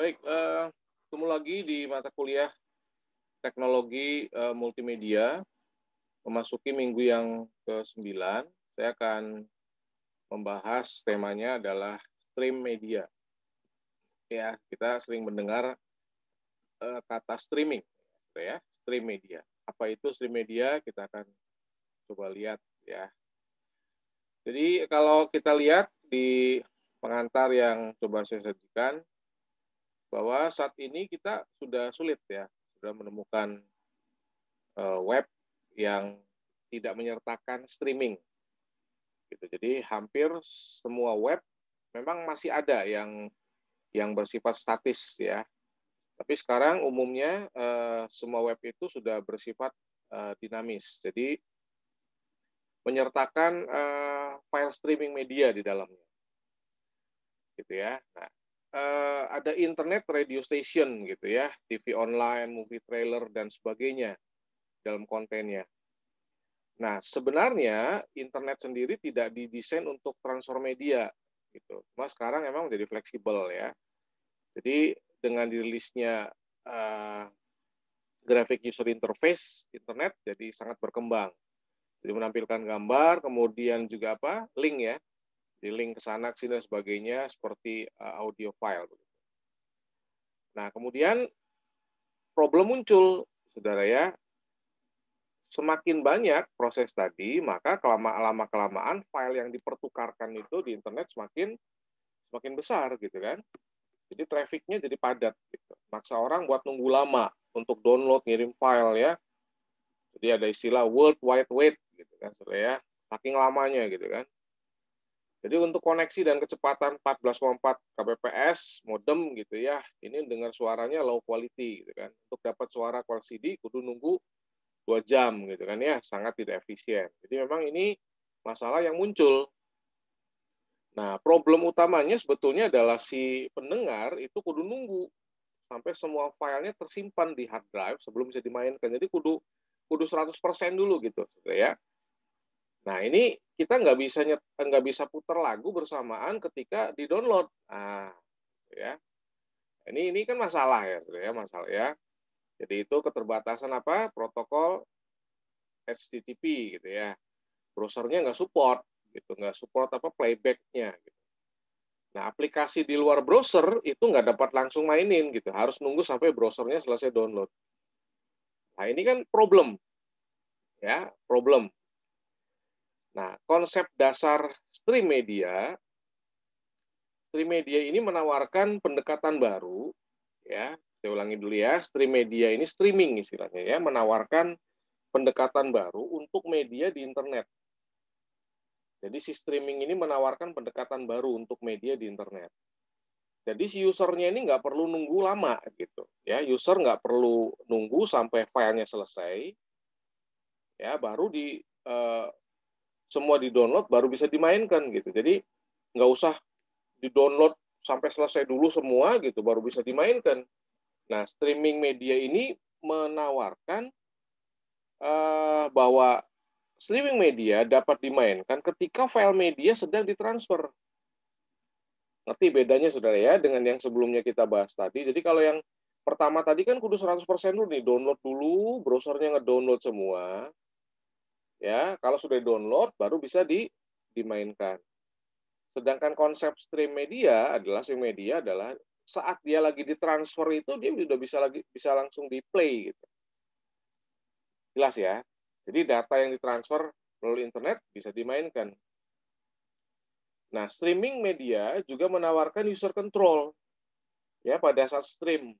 Baik, uh, ketemu lagi di mata kuliah teknologi uh, multimedia. Memasuki minggu yang ke-9, saya akan membahas temanya adalah stream media. Ya, kita sering mendengar uh, kata streaming, gitu ya, stream media. Apa itu stream media? Kita akan coba lihat ya. Jadi kalau kita lihat di pengantar yang coba saya sajikan, bahwa saat ini kita sudah sulit ya, sudah menemukan eh, web yang tidak menyertakan streaming. Gitu. Jadi hampir semua web memang masih ada yang yang bersifat statis ya. Tapi sekarang umumnya eh, semua web itu sudah bersifat eh, dinamis. Jadi menyertakan file streaming media di dalamnya. Gitu ya. Nah, ada internet radio station gitu ya, TV online, movie trailer dan sebagainya dalam kontennya. Nah, sebenarnya internet sendiri tidak didesain untuk transfer media gitu. Mas sekarang emang menjadi fleksibel ya. Jadi dengan dirilisnya uh, graphic user interface internet jadi sangat berkembang. Jadi menampilkan gambar, kemudian juga apa? link ya. Di link ke sana ke sini dan sebagainya seperti uh, audio file Nah, kemudian problem muncul, saudara ya. Semakin banyak proses tadi, maka kelama-lama kelamaan file yang dipertukarkan itu di internet semakin semakin besar gitu kan. Jadi trafficnya jadi padat gitu. Maksa orang buat nunggu lama untuk download ngirim file ya. Jadi ada istilah world wide wait gitu kan saudara ya. Saking lamanya gitu kan. Jadi untuk koneksi dan kecepatan 14,4 kbps modem gitu ya, ini dengar suaranya low quality gitu kan. Untuk dapat suara call CD kudu nunggu 2 jam gitu kan ya, sangat tidak efisien. Jadi memang ini masalah yang muncul. Nah, problem utamanya sebetulnya adalah si pendengar itu kudu nunggu sampai semua filenya tersimpan di hard drive sebelum bisa dimainkan. Jadi kudu kudu 100% dulu gitu, gitu ya Nah ini kita nggak bisa nggak bisa putar lagu bersamaan ketika di download. Nah, gitu ya ini ini kan masalah ya, ya masalah ya. Jadi itu keterbatasan apa protokol HTTP gitu ya. Browsernya nggak support gitu, nggak support apa playbacknya. Gitu. Nah aplikasi di luar browser itu nggak dapat langsung mainin gitu, harus nunggu sampai browsernya selesai download. Nah ini kan problem, ya problem Nah, konsep dasar stream media stream media ini menawarkan pendekatan baru ya. Saya ulangi dulu ya, stream media ini streaming istilahnya ya, menawarkan pendekatan baru untuk media di internet. Jadi si streaming ini menawarkan pendekatan baru untuk media di internet. Jadi si usernya ini nggak perlu nunggu lama gitu, ya user nggak perlu nunggu sampai filenya selesai, ya baru di eh, semua di download baru bisa dimainkan gitu jadi nggak usah di download sampai selesai dulu semua gitu baru bisa dimainkan nah streaming media ini menawarkan uh, bahwa streaming media dapat dimainkan ketika file media sedang ditransfer ngerti bedanya saudara ya dengan yang sebelumnya kita bahas tadi jadi kalau yang pertama tadi kan kudu 100% dulu nih download dulu browsernya ngedownload semua ya kalau sudah download baru bisa di, dimainkan sedangkan konsep stream media adalah si media adalah saat dia lagi ditransfer itu dia sudah bisa lagi bisa langsung di play gitu jelas ya jadi data yang ditransfer melalui internet bisa dimainkan nah streaming media juga menawarkan user control ya pada saat stream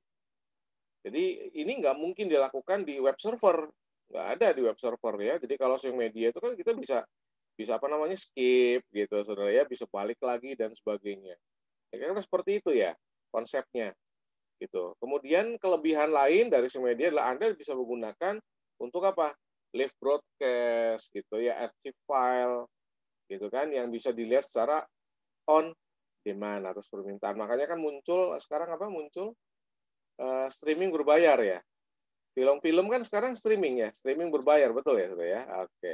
jadi ini nggak mungkin dilakukan di web server nggak ada di web server ya. Jadi kalau sosial media itu kan kita bisa bisa apa namanya skip gitu sebenarnya ya bisa balik lagi dan sebagainya. Ya, karena seperti itu ya konsepnya gitu. Kemudian kelebihan lain dari sosial media adalah Anda bisa menggunakan untuk apa? Live broadcast gitu ya, archive file gitu kan yang bisa dilihat secara on demand atas permintaan. Makanya kan muncul sekarang apa muncul uh, streaming berbayar ya. Film-film kan sekarang streaming ya, streaming berbayar betul ya, sudah ya. Oke.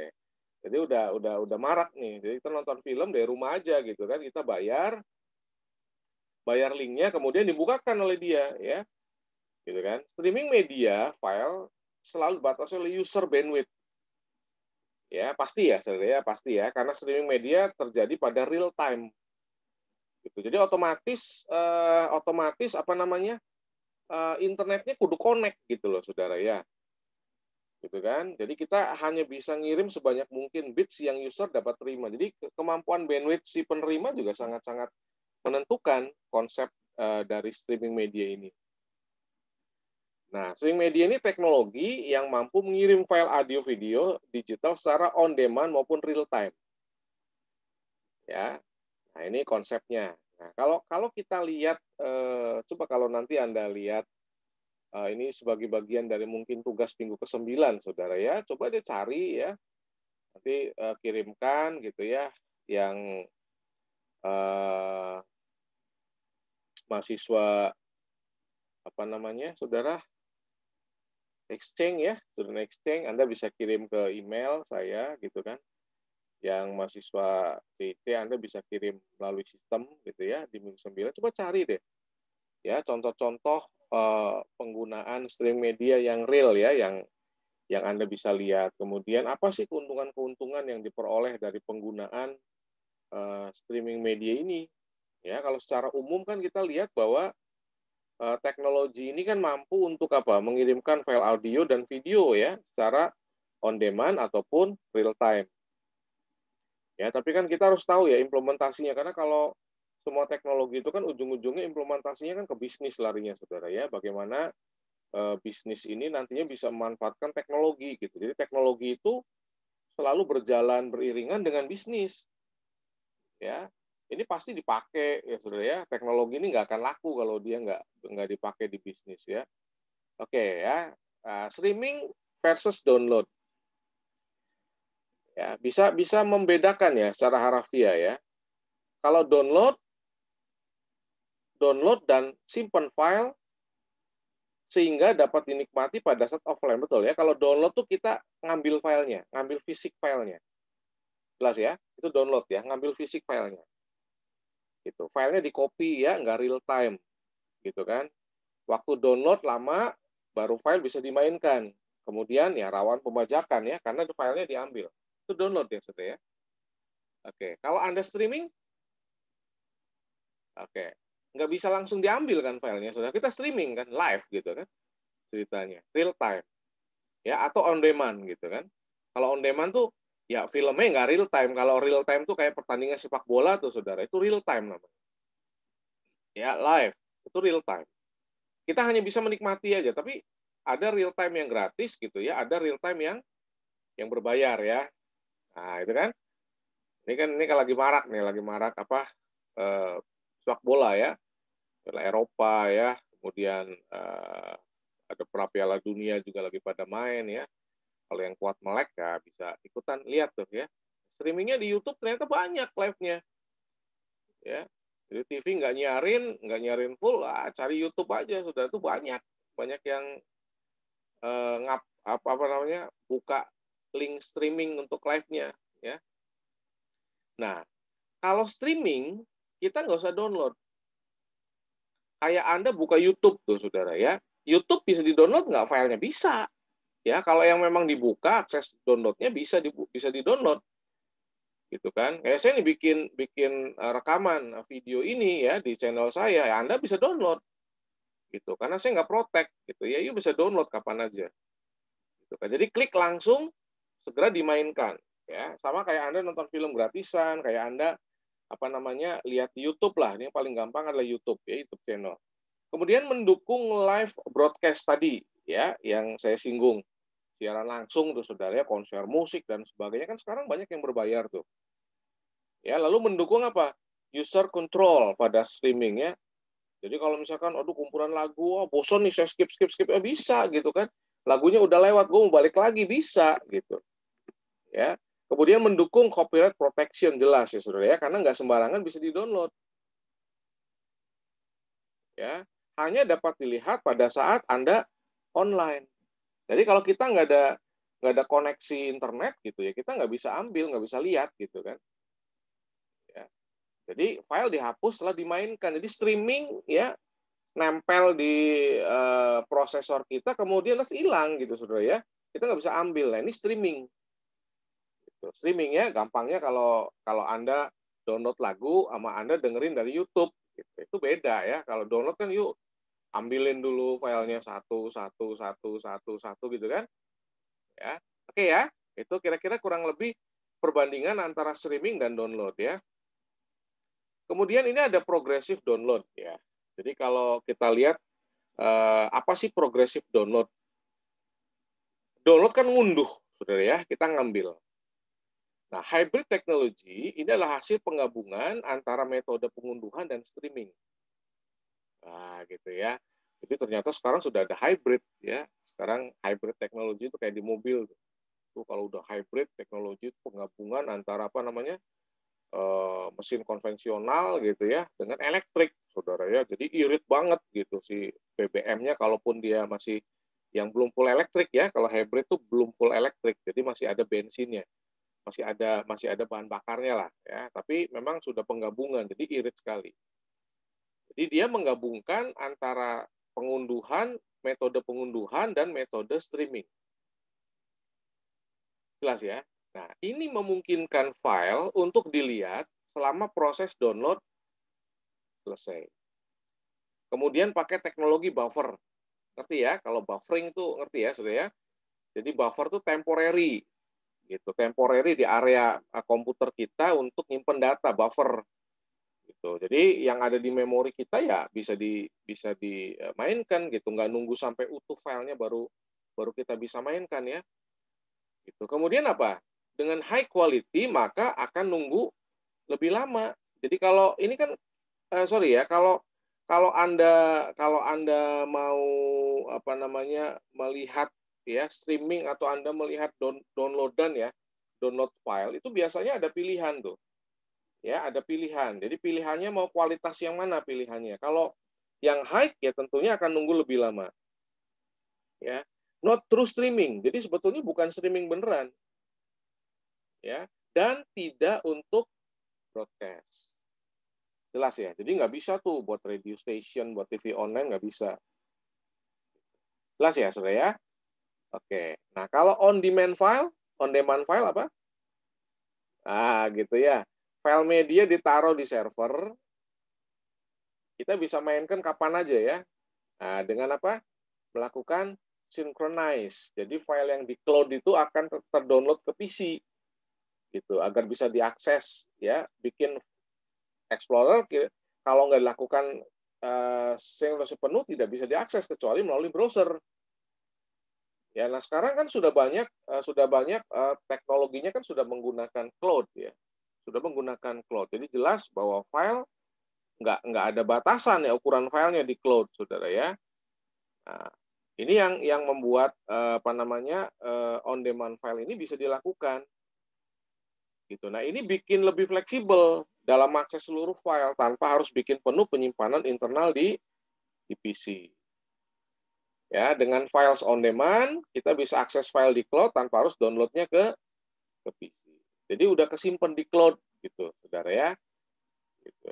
Jadi udah udah udah marak nih. Jadi kita nonton film dari rumah aja gitu kan, kita bayar bayar linknya kemudian dibukakan oleh dia ya. Gitu kan. Streaming media file selalu batasnya oleh user bandwidth. Ya, pasti ya, saudara ya, pasti ya, karena streaming media terjadi pada real time. Gitu. Jadi otomatis eh, otomatis apa namanya? uh, internetnya kudu connect gitu loh saudara ya gitu kan jadi kita hanya bisa ngirim sebanyak mungkin bits yang user dapat terima jadi kemampuan bandwidth si penerima juga sangat-sangat menentukan konsep uh, dari streaming media ini nah streaming media ini teknologi yang mampu mengirim file audio video digital secara on demand maupun real time ya nah ini konsepnya Nah, kalau kalau kita lihat eh, coba kalau nanti Anda lihat eh, ini sebagai bagian dari mungkin tugas minggu ke-9 Saudara ya, coba dia cari ya. Nanti eh, kirimkan gitu ya yang eh, mahasiswa apa namanya saudara exchange ya student exchange Anda bisa kirim ke email saya gitu kan yang mahasiswa TIT Anda bisa kirim melalui sistem gitu ya di minggu 9 coba cari deh ya contoh-contoh eh, penggunaan streaming media yang real ya yang yang Anda bisa lihat kemudian apa sih keuntungan-keuntungan yang diperoleh dari penggunaan eh, streaming media ini ya kalau secara umum kan kita lihat bahwa eh, teknologi ini kan mampu untuk apa mengirimkan file audio dan video ya secara on demand ataupun real time Ya, tapi kan kita harus tahu ya implementasinya karena kalau semua teknologi itu kan ujung-ujungnya implementasinya kan ke bisnis larinya Saudara ya. Bagaimana e, bisnis ini nantinya bisa memanfaatkan teknologi gitu. Jadi teknologi itu selalu berjalan beriringan dengan bisnis. Ya, ini pasti dipakai ya saudara ya teknologi ini nggak akan laku kalau dia nggak nggak dipakai di bisnis ya oke ya ah, streaming versus download Ya, bisa bisa membedakan ya secara harafiah ya. Kalau download download dan simpan file sehingga dapat dinikmati pada saat offline betul ya. Kalau download tuh kita ngambil filenya, ngambil fisik filenya. Jelas ya, itu download ya, ngambil fisik filenya. itu filenya di copy ya, nggak real time, gitu kan. Waktu download lama, baru file bisa dimainkan. Kemudian ya rawan pembajakan ya, karena filenya diambil to download ya saudara ya. Oke, kalau Anda streaming, oke, nggak bisa langsung diambil kan filenya sudah Kita streaming kan live gitu kan ceritanya, real time. Ya, atau on demand gitu kan. Kalau on demand tuh ya filmnya nggak real time. Kalau real time tuh kayak pertandingan sepak bola tuh saudara, itu real time namanya. Ya, live. Itu real time. Kita hanya bisa menikmati aja, tapi ada real time yang gratis gitu ya, ada real time yang yang berbayar ya. Nah, itu kan. Ini kan ini kan lagi marak nih, lagi marak apa? Eh, sepak bola ya. Piala Eropa ya, kemudian eh, ada pra Piala Dunia juga lagi pada main ya. Kalau yang kuat melek ya bisa ikutan lihat tuh ya. Streamingnya di YouTube ternyata banyak live-nya. Ya, jadi TV nggak nyarin nggak nyarin full, ah, cari YouTube aja sudah itu banyak, banyak yang eh, ngap apa apa namanya buka link streaming untuk live-nya ya. Nah, kalau streaming kita nggak usah download. Kayak Anda buka YouTube tuh saudara ya. YouTube bisa di-download nggak nya Bisa. Ya, kalau yang memang dibuka akses downloadnya bisa di, bisa di-download. Gitu kan? Kayak saya nih bikin bikin eh, rekaman video ini ya di channel saya, ya Anda bisa download. Gitu. Karena saya nggak protek gitu ya. You bisa download kapan aja. Gitu kan. Jadi klik langsung segera dimainkan ya sama kayak anda nonton film gratisan kayak anda apa namanya lihat YouTube lah ini yang paling gampang adalah YouTube ya YouTube channel kemudian mendukung live broadcast tadi ya yang saya singgung siaran langsung tuh saudara ya konser musik dan sebagainya kan sekarang banyak yang berbayar tuh ya lalu mendukung apa user control pada streaming ya jadi kalau misalkan aduh kumpulan lagu oh, bosan nih saya skip skip skip ya bisa gitu kan lagunya udah lewat gue mau balik lagi bisa gitu ya kemudian mendukung copyright protection jelas ya saudara ya karena nggak sembarangan bisa di download ya hanya dapat dilihat pada saat anda online jadi kalau kita nggak ada nggak ada koneksi internet gitu ya kita nggak bisa ambil nggak bisa lihat gitu kan ya. jadi file dihapus setelah dimainkan jadi streaming ya nempel di uh, prosesor kita kemudian terus hilang gitu saudara ya kita nggak bisa ambil nah ini streaming Gitu. Streaming ya gampangnya kalau kalau Anda download lagu sama Anda dengerin dari YouTube gitu. Itu beda ya. Kalau download kan yuk ambilin dulu filenya satu satu satu satu satu gitu kan. Ya. Oke ya. Itu kira-kira kurang lebih perbandingan antara streaming dan download ya. Kemudian ini ada progressive download ya. Jadi kalau kita lihat eh, apa sih progressive download? Download kan ngunduh, saudara ya. Kita ngambil. Nah, hybrid technology ini adalah hasil penggabungan antara metode pengunduhan dan streaming. Nah, gitu ya. Jadi ternyata sekarang sudah ada hybrid ya. Sekarang hybrid technology itu kayak di mobil. Tuh kalau udah hybrid technology itu penggabungan antara apa namanya? Eh, mesin konvensional gitu ya dengan elektrik, Saudara ya. Jadi irit banget gitu si BBM-nya kalaupun dia masih yang belum full elektrik ya. Kalau hybrid tuh belum full elektrik, jadi masih ada bensinnya masih ada masih ada bahan bakarnya lah ya tapi memang sudah penggabungan jadi irit sekali jadi dia menggabungkan antara pengunduhan metode pengunduhan dan metode streaming jelas ya nah ini memungkinkan file untuk dilihat selama proses download selesai kemudian pakai teknologi buffer ngerti ya kalau buffering tuh ngerti ya sudah ya jadi buffer tuh temporary gitu temporary di area eh, komputer kita untuk nyimpen data buffer gitu jadi yang ada di memori kita ya bisa di bisa dimainkan gitu nggak nunggu sampai utuh filenya baru baru kita bisa mainkan ya gitu kemudian apa dengan high quality maka akan nunggu lebih lama jadi kalau ini kan uh, sorry ya kalau kalau anda kalau anda mau apa namanya melihat ya streaming atau Anda melihat downloadan ya, download file itu biasanya ada pilihan tuh. Ya, ada pilihan. Jadi pilihannya mau kualitas yang mana pilihannya. Kalau yang high ya tentunya akan nunggu lebih lama. Ya, not true streaming. Jadi sebetulnya bukan streaming beneran. Ya, dan tidak untuk broadcast. Jelas ya. Jadi nggak bisa tuh buat radio station, buat TV online nggak bisa. Jelas ya, saudara ya. Oke. Nah, kalau on demand file, on demand file apa? Ah, gitu ya. File media ditaruh di server. Kita bisa mainkan kapan aja ya. Nah, dengan apa? Melakukan synchronize. Jadi file yang di cloud itu akan terdownload ke PC gitu agar bisa diakses ya bikin Explorer kalau nggak dilakukan uh, eh, penuh tidak bisa diakses kecuali melalui browser Ya, nah sekarang kan sudah banyak eh, sudah banyak eh, teknologinya kan sudah menggunakan cloud ya, sudah menggunakan cloud. Jadi jelas bahwa file nggak nggak ada batasan ya ukuran filenya di cloud, saudara ya. Nah, ini yang yang membuat uh, apa namanya on demand file ini bisa dilakukan. Gitu. Nah ini bikin lebih fleksibel dalam akses seluruh file tanpa harus bikin penuh penyimpanan internal di di PC. Ya, dengan files on demand kita bisa akses file di cloud tanpa harus downloadnya ke ke PC. Jadi udah kesimpan di cloud gitu, saudara ya. Gitu.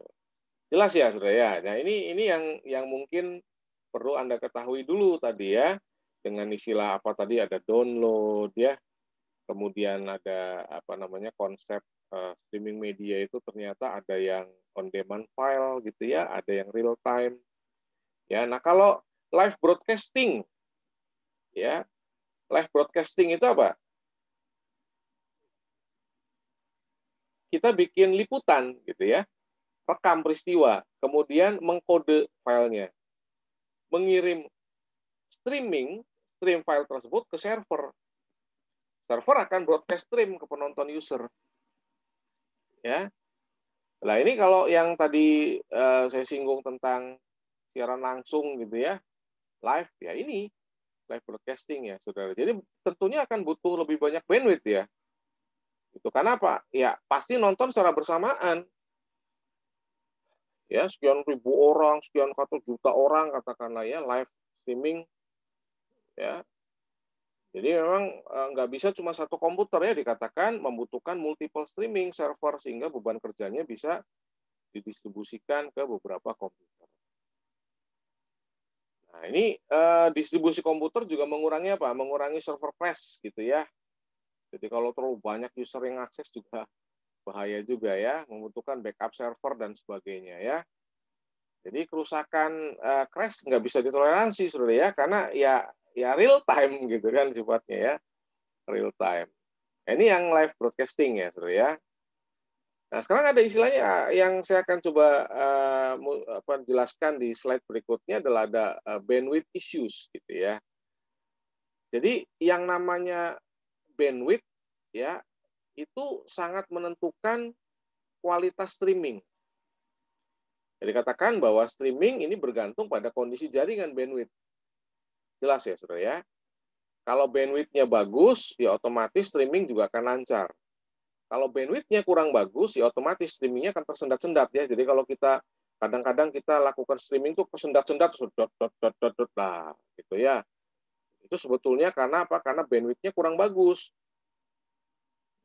Jelas ya, saudara ya. Nah ini ini yang yang mungkin perlu anda ketahui dulu tadi ya dengan istilah apa tadi ada download ya, kemudian ada apa namanya konsep uh, streaming media itu ternyata ada yang on demand file gitu ya, ada yang real time. Ya, nah kalau live broadcasting. Ya. Live broadcasting itu apa? Kita bikin liputan gitu ya. Rekam peristiwa, kemudian mengkode filenya. Mengirim streaming stream file tersebut ke server. Server akan broadcast stream ke penonton user. Ya. Nah, ini kalau yang tadi uh, saya singgung tentang siaran langsung gitu ya, live ya ini live broadcasting ya saudara. Jadi tentunya akan butuh lebih banyak bandwidth ya. Itu karena apa? Ya pasti nonton secara bersamaan. Ya sekian ribu orang, sekian satu juta orang katakanlah ya live streaming ya. Jadi memang e, nggak bisa cuma satu komputer ya dikatakan membutuhkan multiple streaming server sehingga beban kerjanya bisa didistribusikan ke beberapa komputer. Nah, ini eh, distribusi komputer juga mengurangi apa? Mengurangi server crash gitu ya. Jadi kalau terlalu banyak user yang akses juga bahaya juga ya, membutuhkan backup server dan sebagainya ya. Jadi kerusakan eh, crash nggak bisa ditoleransi sebenarnya ya, karena ya ya real time gitu kan sifatnya ya, real time. Nah, ini yang live broadcasting ya sebenarnya ya. Nah, sekarang ada istilahnya eh, yang saya akan coba uh, apa, jelaskan di slide berikutnya adalah ada uh, bandwidth issues gitu ya. Jadi yang namanya bandwidth ya itu sangat menentukan kualitas streaming. Jadi katakan bahwa streaming ini bergantung pada kondisi jaringan bandwidth. Jelas ya, Saudara ya. Kalau bandwidth-nya bagus, ya otomatis streaming juga akan lancar kalau bandwidthnya kurang bagus, ya otomatis streamingnya akan tersendat-sendat ya. Jadi kalau kita kadang-kadang kita lakukan streaming tuh tersendat sendat dot dot dot dot dot lah, gitu ya. Itu sebetulnya karena apa? Karena bandwidthnya kurang bagus.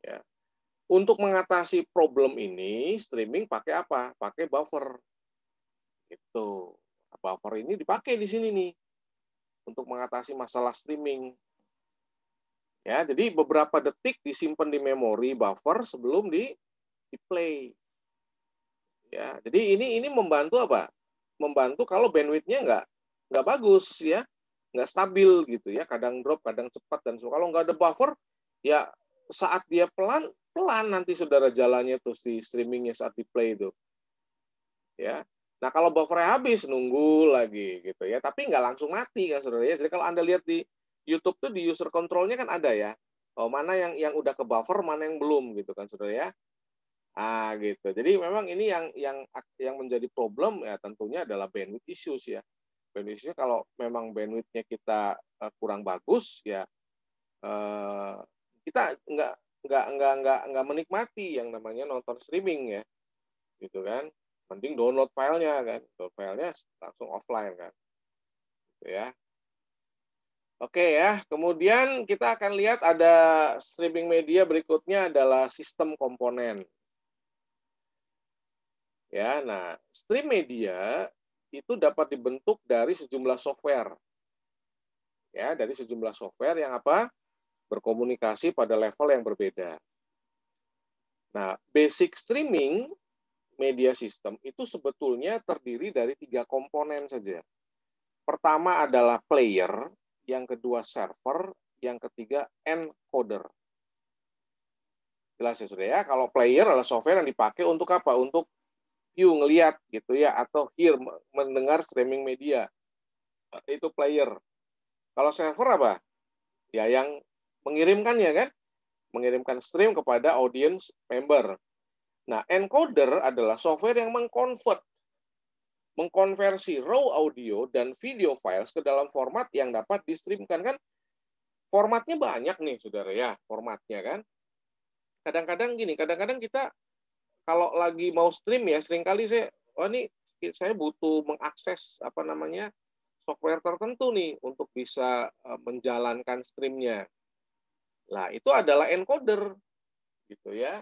Ya. Untuk mengatasi problem ini, streaming pakai apa? Pakai buffer. Itu. Buffer ini dipakai di sini nih untuk mengatasi masalah streaming Ya, jadi beberapa detik disimpan di memori buffer sebelum di, di play. Ya, jadi ini ini membantu apa? Membantu kalau bandwidthnya nggak nggak bagus ya, nggak stabil gitu ya, kadang drop, kadang cepat dan kalau nggak ada buffer ya saat dia pelan pelan nanti saudara jalannya terus di streamingnya saat di play itu. Ya, Nah kalau buffernya habis nunggu lagi gitu ya, tapi nggak langsung mati kan saudara ya. Jadi kalau anda lihat di YouTube tuh di user controlnya kan ada ya. Oh, mana yang yang udah ke buffer, mana yang belum gitu kan saudara ya. Ah gitu. Jadi memang ini yang yang yang menjadi problem ya tentunya adalah bandwidth issues ya. Bandwidth issues kalau memang bandwidthnya kita uh, kurang bagus ya uh, kita nggak nggak nggak nggak nggak menikmati yang namanya nonton streaming ya gitu kan mending download filenya kan download filenya langsung offline kan gitu ya Oke ya, kemudian kita akan lihat ada streaming media berikutnya adalah sistem komponen. Ya, nah, stream media itu dapat dibentuk dari sejumlah software. Ya, dari sejumlah software yang apa? berkomunikasi pada level yang berbeda. Nah, basic streaming media system itu sebetulnya terdiri dari tiga komponen saja. Pertama adalah player, yang kedua server, yang ketiga encoder. Jelas ya sudah ya. Kalau player adalah software yang dipakai untuk apa? Untuk view ngelihat gitu ya atau hear mendengar streaming media. Itu player. Kalau server apa? Ya yang mengirimkan ya kan? Mengirimkan stream kepada audience member. Nah, encoder adalah software yang mengkonvert mengkonversi raw audio dan video files ke dalam format yang dapat distreamkan kan formatnya banyak nih saudara ya formatnya kan kadang-kadang gini kadang-kadang kita kalau lagi mau stream ya seringkali saya oh ini saya butuh mengakses apa namanya software tertentu nih untuk bisa eh, menjalankan streamnya lah itu adalah encoder gitu ya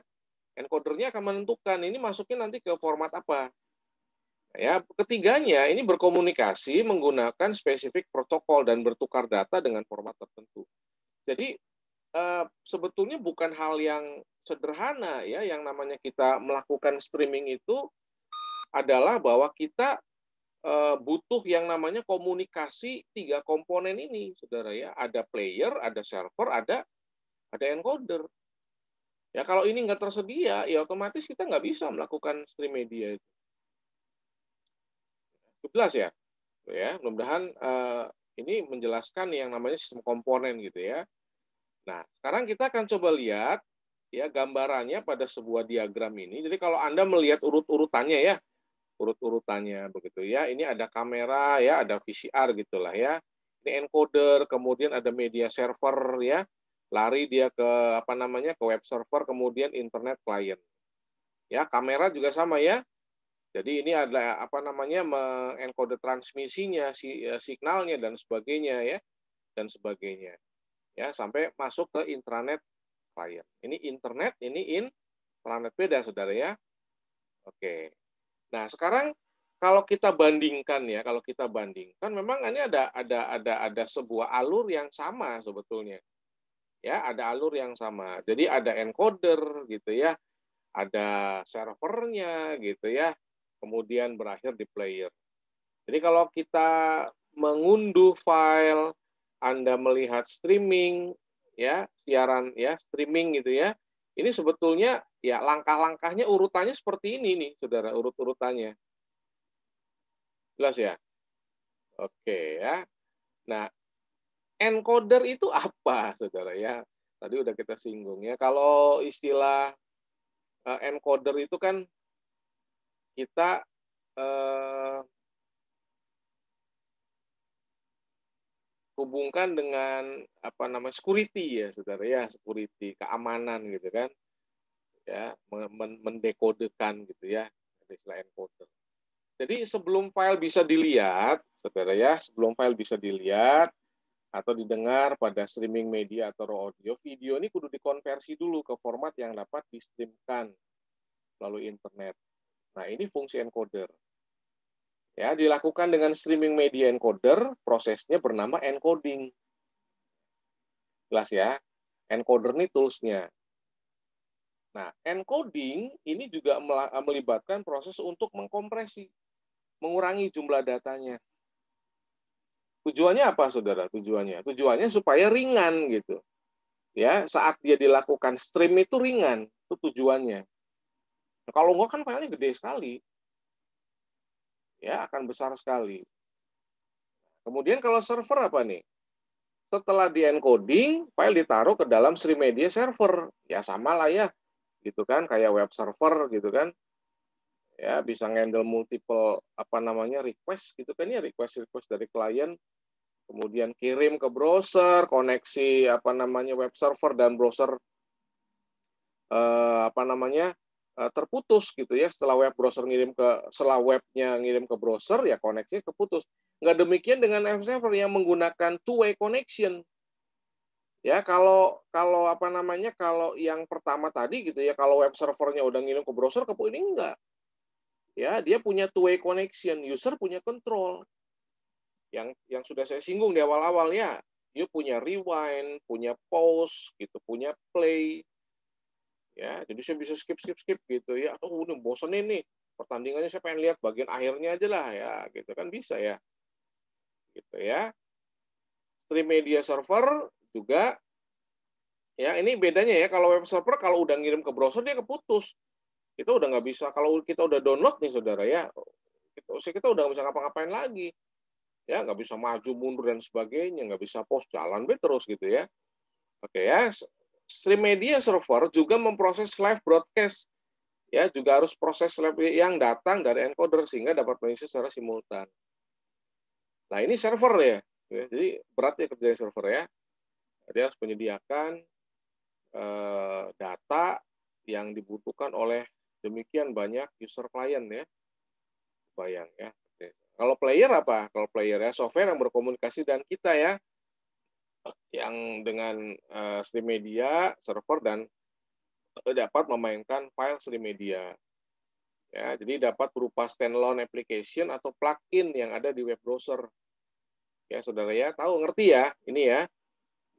encodernya akan menentukan ini masuknya nanti ke format apa Ya, ketiganya ini berkomunikasi menggunakan spesifik protokol dan bertukar data dengan format tertentu. Jadi eh, sebetulnya bukan hal yang sederhana ya yang namanya kita melakukan streaming itu adalah bahwa kita eh, butuh yang namanya komunikasi tiga komponen ini, saudara ya. Ada player, ada server, ada ada encoder. Ya kalau ini nggak tersedia, ya otomatis kita nggak bisa melakukan stream media itu. 12 ya. Gitu ya, mudah-mudahan uh, ini menjelaskan yang namanya sistem komponen gitu ya. Nah, sekarang kita akan coba lihat ya gambarannya pada sebuah diagram ini. Jadi kalau Anda melihat urut-urutannya ya, urut-urutannya begitu ya. Ini ada kamera ya, ada VCR gitulah ya. Ini encoder, kemudian ada media server ya. Lari dia ke apa namanya? ke web server, kemudian internet client. Ya, kamera juga sama ya. Jadi ini adalah apa namanya mengencode transmisinya, si, eh, signalnya dan sebagainya ya dan sebagainya. Ya, sampai masuk ke intranet fire. Ini internet, ini in planet beda Saudara ya. Oke. Nah, sekarang kalau kita bandingkan ya, kalau kita bandingkan memang ini ada ada ada ada sebuah alur yang sama sebetulnya. Ya, ada alur yang sama. Jadi ada encoder gitu ya, ada servernya gitu ya, kemudian berakhir di player. Jadi kalau kita mengunduh file, Anda melihat streaming, ya siaran, ya streaming gitu ya, ini sebetulnya ya langkah-langkahnya urutannya seperti ini nih, saudara urut-urutannya. Jelas ya? Oke ya. Nah, encoder itu apa, saudara ya? Tadi udah kita singgung ya. Kalau istilah eh, encoder itu kan kita eh, hubungkan dengan apa namanya security ya saudara ya security keamanan gitu kan ya mendekodekan gitu ya istilah encoder jadi sebelum file bisa dilihat saudara ya sebelum file bisa dilihat atau didengar pada streaming media atau audio video ini kudu dikonversi dulu ke format yang dapat distreamkan melalui internet Nah, ini fungsi encoder. Ya, dilakukan dengan streaming media encoder, prosesnya bernama encoding. Jelas ya? Encoder ini toolsnya Nah, encoding ini juga melibatkan proses untuk mengkompresi, mengurangi jumlah datanya. Tujuannya apa, saudara? Tujuannya, tujuannya supaya ringan gitu. Ya, saat dia dilakukan stream itu ringan, itu tujuannya. Nah, kalau enggak kan filenya gede sekali. Ya, akan besar sekali. Kemudian kalau server apa nih? Setelah di encoding, file ditaruh ke dalam stream Media server. Ya sama lah ya. Gitu kan kayak web server gitu kan. Ya, bisa ngendel multiple apa namanya request gitu kan ya request-request dari klien kemudian kirim ke browser, koneksi apa namanya web server dan browser eh, apa namanya Eh, terputus gitu ya setelah web browser ngirim ke setelah webnya ngirim ke browser ya koneksi keputus nggak demikian dengan web server yang menggunakan two way connection ya kalau kalau apa namanya kalau yang pertama tadi gitu ya kalau web servernya udah ngirim ke browser ke ini enggak ya dia punya two way connection user punya control yang yang sudah saya singgung di awal-awal ya dia punya rewind punya pause gitu punya play ya jadi saya bisa skip skip skip gitu ya atau udah bosan ini pertandingannya saya pengen lihat bagian akhirnya aja lah ya gitu kan bisa ya gitu ya stream media server juga ya ini bedanya ya kalau web server kalau udah ngirim ke browser dia keputus kita udah nggak bisa kalau kita udah download nih saudara ya kita, gitu. kita udah nggak bisa ngapa-ngapain lagi ya nggak bisa maju mundur dan sebagainya nggak bisa post jalan terus gitu ya oke ya stream media server juga memproses live broadcast ya juga harus proses live yang datang dari encoder sehingga dapat mengisi secara simultan. Nah ini server ya, ya jadi berat ya kerjanya server ya. Dia harus menyediakan eh, data yang dibutuhkan oleh demikian banyak user client ya, bayang ya. Kalau player apa? Kalau player ya software yang berkomunikasi dan kita ya, yang dengan uh, stream media server dan eh, dapat memainkan file stream media. Ya, jadi dapat berupa standalone application atau plugin yang ada di web browser. Ya, saudara ya, tahu ngerti ya ini ya.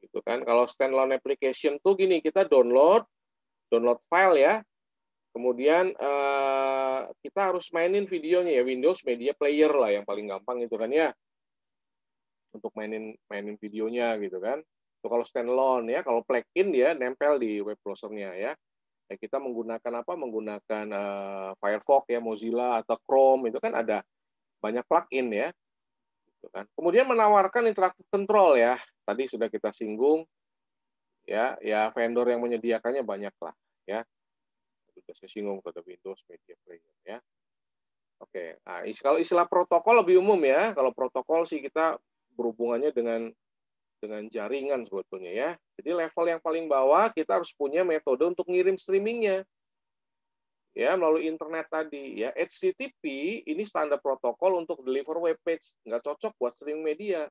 itu kan. Kalau standalone application tuh gini, kita download download file ya. Kemudian eh, kita harus mainin videonya ya Windows Media Player lah yang paling gampang itu kan ya untuk mainin mainin videonya gitu kan. Itu kalau standalone ya, kalau plugin dia nempel di web browsernya ya. ya kita menggunakan apa? Menggunakan uh, Firefox ya, Mozilla atau Chrome itu kan ada banyak plugin ya. Gitu kan. Kemudian menawarkan interaktif control ya. Tadi sudah kita singgung ya, ya vendor yang menyediakannya banyak lah ya. Sudah saya singgung pada Windows Media Player ya. Oke, nah, kalau istilah protokol lebih umum ya. Kalau protokol sih kita berhubungannya dengan dengan jaringan sebetulnya ya. Jadi level yang paling bawah kita harus punya metode untuk ngirim streamingnya. Ya, melalui internet tadi ya. HTTP ini standar protokol untuk deliver web page, nggak cocok buat streaming media.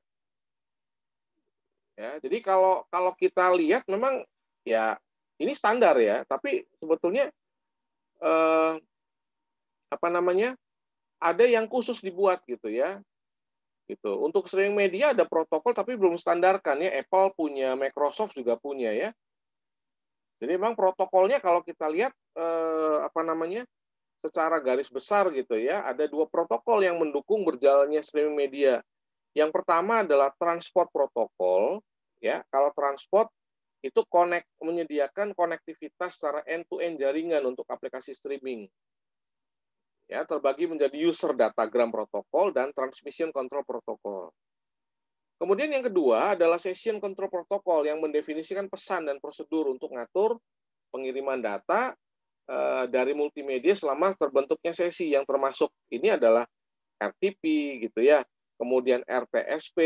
Ya, jadi kalau kalau kita lihat memang ya ini standar ya, tapi sebetulnya eh, apa namanya? ada yang khusus dibuat gitu ya gitu. Untuk streaming media ada protokol tapi belum standarkan ya. Apple punya, Microsoft juga punya ya. Jadi memang protokolnya kalau kita lihat eh, apa namanya secara garis besar gitu ya, ada dua protokol yang mendukung berjalannya streaming media. Yang pertama adalah transport protokol ya. Kalau transport itu connect menyediakan konektivitas secara end to end jaringan untuk aplikasi streaming ya terbagi menjadi user datagram protokol dan transmission control protokol. Kemudian yang kedua adalah session control protokol yang mendefinisikan pesan dan prosedur untuk ngatur pengiriman data eh, dari multimedia selama terbentuknya sesi yang termasuk ini adalah RTP gitu ya, kemudian RTSP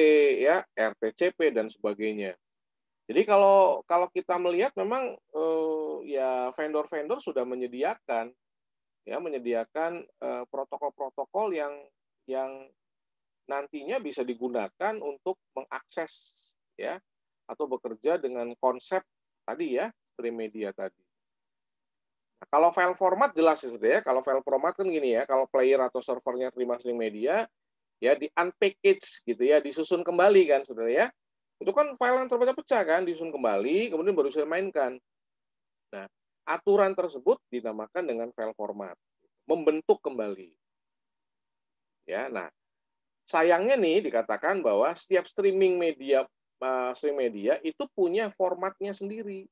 ya, RTCP dan sebagainya. Jadi kalau kalau kita melihat memang eh, ya vendor-vendor sudah menyediakan ya menyediakan eh, protokol-protokol uh, yang yang nantinya bisa digunakan untuk mengakses ya atau bekerja dengan konsep tadi ya stream media tadi. Nah, kalau file format jelas ya, ya. Kalau file format kan gini ya, kalau player atau servernya terima stream media ya di unpackage gitu ya, disusun kembali kan saudara ya. Itu kan file yang terpecah-pecah kan, disusun kembali kemudian baru saya mainkan. Nah, Aturan tersebut dinamakan dengan file format, membentuk kembali. Ya, nah sayangnya nih dikatakan bahwa setiap streaming media eh, streaming media itu punya formatnya sendiri.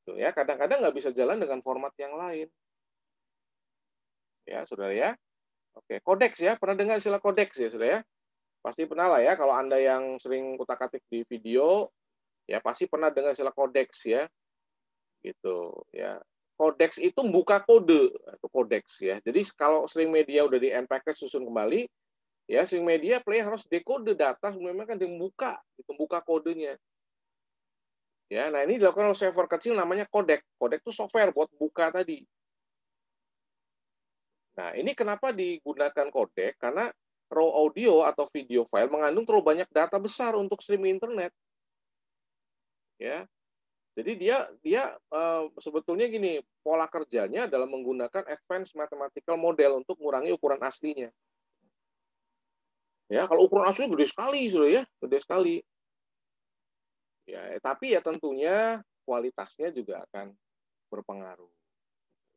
Gitu ya, kadang-kadang nggak bisa jalan dengan format yang lain. Ya, saudara ya. Oke, kodeks ya. Pernah dengar istilah kodeks ya, saudara ya? Pasti pernah lah ya. Kalau anda yang sering kutak di video, ya pasti pernah dengar istilah kodeks ya gitu ya kodeks itu buka kode atau kodeks ya jadi kalau streaming media udah di MPK susun kembali ya sering media player harus dekode data sebelumnya kan dibuka itu buka kodenya ya nah ini dilakukan oleh server kecil namanya kodek kodek itu software buat buka tadi nah ini kenapa digunakan kodek karena raw audio atau video file mengandung terlalu banyak data besar untuk streaming internet ya jadi dia dia uh, sebetulnya gini pola kerjanya adalah menggunakan advanced mathematical model untuk mengurangi ukuran aslinya. Ya, kalau ukuran aslinya gede sekali sudah ya, gede sekali. Ya, eh, tapi ya tentunya kualitasnya juga akan berpengaruh.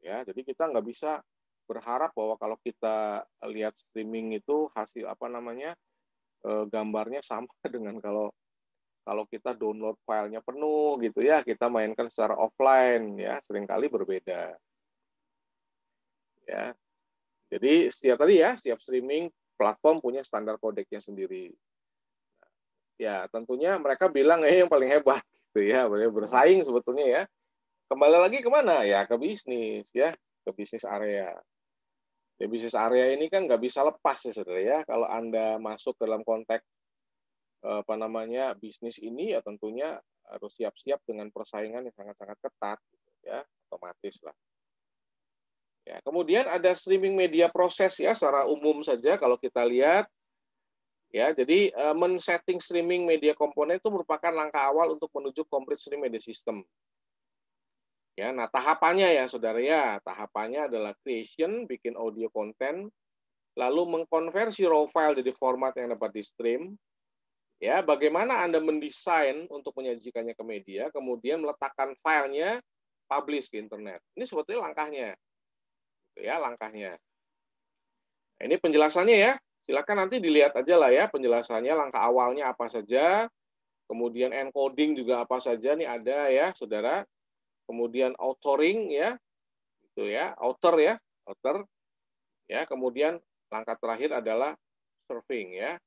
Ya, jadi kita nggak bisa berharap bahwa kalau kita lihat streaming itu hasil apa namanya eh, gambarnya sama dengan kalau kalau kita download filenya penuh gitu ya, kita mainkan secara offline ya, seringkali berbeda. Ya. Jadi setiap ya tadi ya, setiap streaming platform punya standar kodeknya sendiri. Ya, tentunya mereka bilang eh yang paling hebat gitu ya, boleh bersaing sebetulnya ya. Kembali lagi kemana? Ya ke bisnis ya, ke bisnis area. Di ya, bisnis area ini kan nggak bisa lepas ya saudara ya. Kalau anda masuk dalam konteks Eh, apa namanya bisnis ini ya tentunya harus siap-siap dengan persaingan yang sangat-sangat ketat gitu ya otomatis lah ya kemudian ada streaming media proses ya secara umum saja kalau kita lihat ya jadi eh, men-setting streaming media komponen itu merupakan langkah awal untuk menuju komplit streaming media system ya nah tahapannya ya saudara ya tahapannya adalah creation bikin audio konten lalu mengkonversi raw file jadi format yang dapat di stream Ya, bagaimana Anda mendesain untuk menyajikannya ke media, kemudian meletakkan filenya publish ke internet. Ini sebetulnya langkahnya. Gitu ya, langkahnya. Nah, ini penjelasannya ya. Silakan nanti dilihat aja lah ya penjelasannya langkah awalnya apa saja, kemudian encoding juga apa saja nih ada ya, Saudara. Kemudian authoring ya. Itu ya, author ya, author. Ya, kemudian langkah terakhir adalah surfing ya.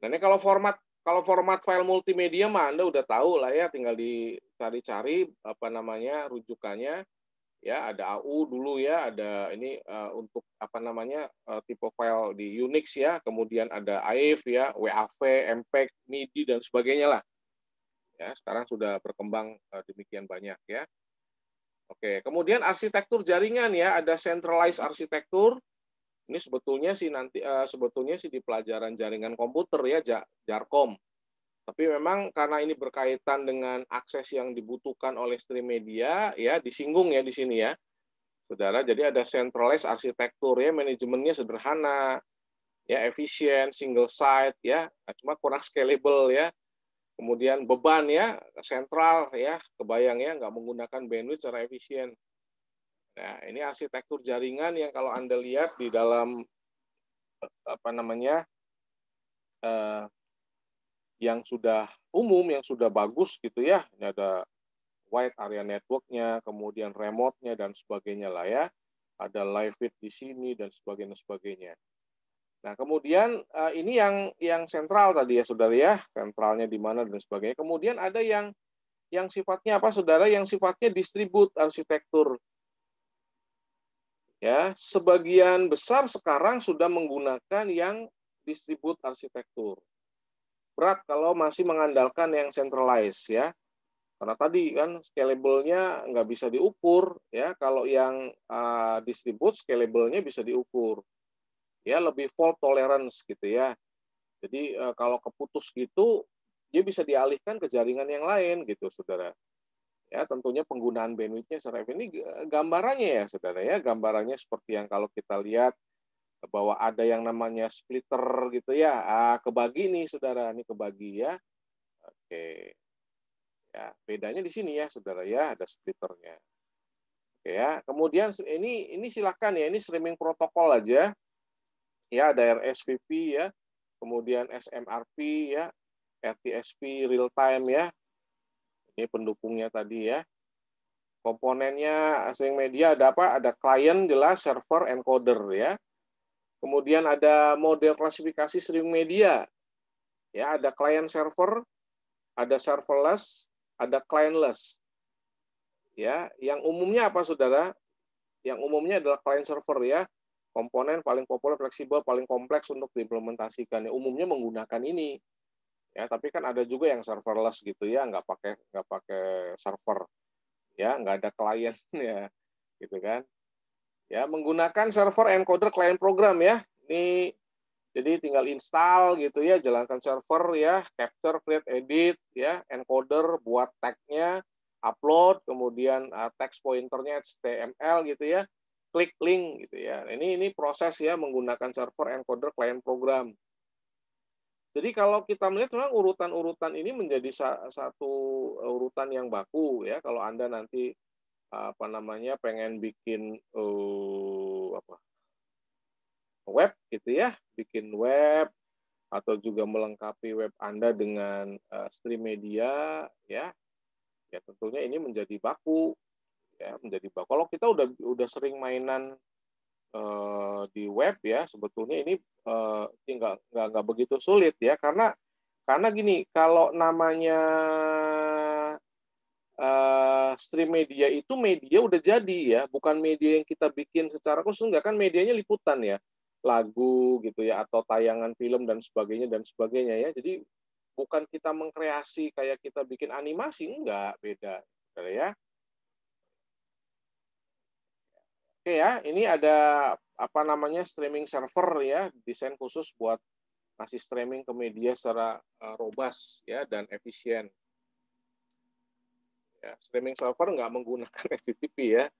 Nah, ini kalau format kalau format file multimedia mah Anda udah tahu lah ya, tinggal dicari-cari apa namanya rujukannya ya ada AU dulu ya, ada ini uh, untuk apa namanya uh, tipe file di Unix ya, kemudian ada AIF ya, WAV, MPEG, MIDI dan sebagainya lah. Ya, sekarang sudah berkembang uh, demikian banyak ya. Oke, kemudian arsitektur jaringan ya, ada centralized arsitektur ini sebetulnya sih nanti uh, sebetulnya sih di pelajaran jaringan komputer ya jarkom tapi memang karena ini berkaitan dengan akses yang dibutuhkan oleh stream media ya disinggung ya di sini ya saudara jadi ada centralized arsitektur ya manajemennya sederhana ya efisien single site ya nah, cuma kurang scalable ya kemudian beban ya sentral ya kebayang ya nggak menggunakan bandwidth secara efisien Ya, ini arsitektur jaringan yang kalau Anda lihat di dalam apa namanya eh, yang sudah umum, yang sudah bagus gitu ya. Ini ada wide area networknya, kemudian remote-nya dan sebagainya lah ya. Ada live feed di sini dan sebagainya sebagainya. Nah, kemudian eh, ini yang yang sentral tadi ya Saudara ya, sentralnya di mana dan sebagainya. Kemudian ada yang yang sifatnya apa Saudara yang sifatnya distribut arsitektur ya sebagian besar sekarang sudah menggunakan yang distribut arsitektur. Berat kalau masih mengandalkan yang centralized ya. Karena tadi kan scalable-nya nggak bisa diukur ya. Kalau yang uh, ah, distribute scalable-nya bisa diukur. Ya lebih fault tolerance gitu ya. Jadi uh, kalau keputus gitu dia bisa dialihkan ke jaringan yang lain gitu Saudara ya tentunya penggunaan bandwidthnya secara ini gambarannya ya saudara ya gambarannya seperti yang kalau kita lihat bahwa ada yang namanya splitter gitu ya ah, kebagi nih saudara ini kebagi ya oke ya bedanya di sini ya saudara ya ada splitternya oke ya kemudian ini ini silakan ya ini streaming protokol aja ya ada RSVP ya kemudian SMRP ya RTSP real time ya ini pendukungnya tadi ya. Komponennya asing media ada apa? Ada client jelas, server, encoder ya. Kemudian ada model klasifikasi streaming media. Ya, ada client server, ada serverless, ada clientless. Ya, yang umumnya apa Saudara? Yang umumnya adalah client server ya. Komponen paling populer, fleksibel, paling kompleks untuk diimplementasikan. Ya, umumnya menggunakan ini ya tapi kan ada juga yang serverless gitu ya nggak pakai nggak pakai server ya nggak ada klien ya gitu kan ya menggunakan server encoder klien program ya ini jadi tinggal install gitu ya jalankan server ya capture create edit ya encoder buat tagnya upload kemudian uh, eh, text pointernya HTML gitu ya klik link gitu ya nah, ini ini proses ya menggunakan server encoder klien program jadi kalau kita melihat memang urutan-urutan ini menjadi satu urutan yang baku ya kalau Anda nanti apa namanya pengen bikin uh, apa web gitu ya, bikin web atau juga melengkapi web Anda dengan uh, stream media ya. Ya tentunya ini menjadi baku ya, menjadi baku. Kalau kita udah udah sering mainan Eh, di web ya sebetulnya ini eh, nggak nggak begitu sulit ya karena karena gini kalau namanya eh, stream media itu media udah jadi ya bukan media yang kita bikin secara khusus nggak kan medianya liputan ya lagu gitu ya atau tayangan film dan sebagainya dan sebagainya ya jadi bukan kita mengkreasi kayak kita bikin animasi enggak beda ya Oke ya, ini ada apa namanya streaming server ya, desain khusus buat ngasih streaming ke media secara eh, robust ya dan efisien. Ya, streaming server nggak menggunakan HTTP ya,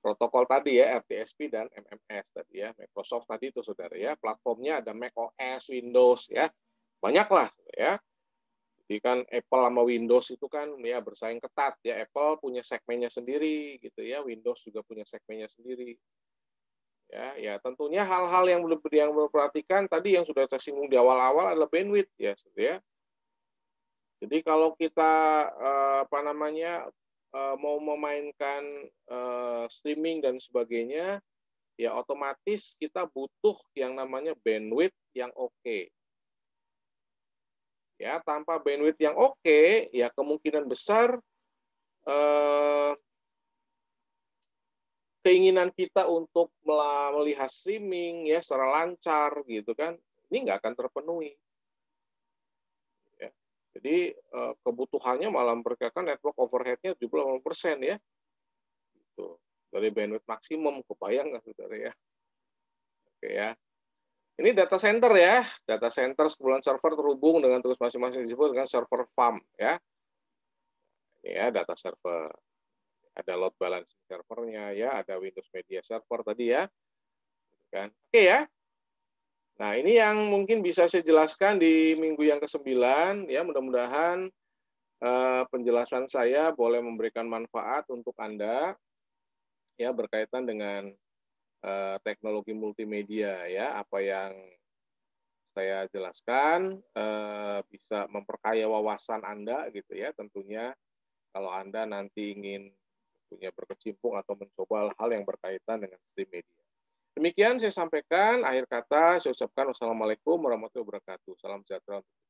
protokol tadi ya RTSP dan MMS tadi ya, Microsoft tadi itu saudara ya, platformnya ada Mac OS, Windows ya, banyaklah ya. Jadi kan Apple sama Windows itu kan ya bersaing ketat ya. Apple punya segmennya sendiri gitu ya, Windows juga punya segmennya sendiri. Ya, ya tentunya hal-hal yang belum yang belum perhatikan tadi yang sudah saya singgung di awal-awal adalah bandwidth ya, ya. Jadi kalau kita eh, apa namanya eh, mau memainkan eh, streaming dan sebagainya, ya otomatis kita butuh yang namanya bandwidth yang oke. Okay ya tanpa bandwidth yang oke okay, ya kemungkinan besar eh, keinginan kita untuk melihat streaming ya secara lancar gitu kan ini nggak akan terpenuhi ya. jadi eh, kebutuhannya malah memperkirakan network overheadnya 70 persen ya gitu. dari bandwidth maksimum kebayang nggak saudara ya oke ya ini data center ya, data center sekumpulan server terhubung dengan terus masing-masing disebut dengan server farm ya. ya, data server. Ada load balancing servernya ya, ada Windows Media Server tadi ya. Kan? Oke ya. Nah, ini yang mungkin bisa saya jelaskan di minggu yang ke-9 ya, mudah-mudahan eh, penjelasan saya boleh memberikan manfaat untuk Anda ya berkaitan dengan eh, teknologi multimedia ya apa yang saya jelaskan eh, bisa memperkaya wawasan anda gitu ya tentunya kalau anda nanti ingin punya berkecimpung atau mencoba hal yang berkaitan dengan stream media. Demikian saya sampaikan. Akhir kata saya ucapkan wassalamualaikum warahmatullahi wabarakatuh. Salam sejahtera untuk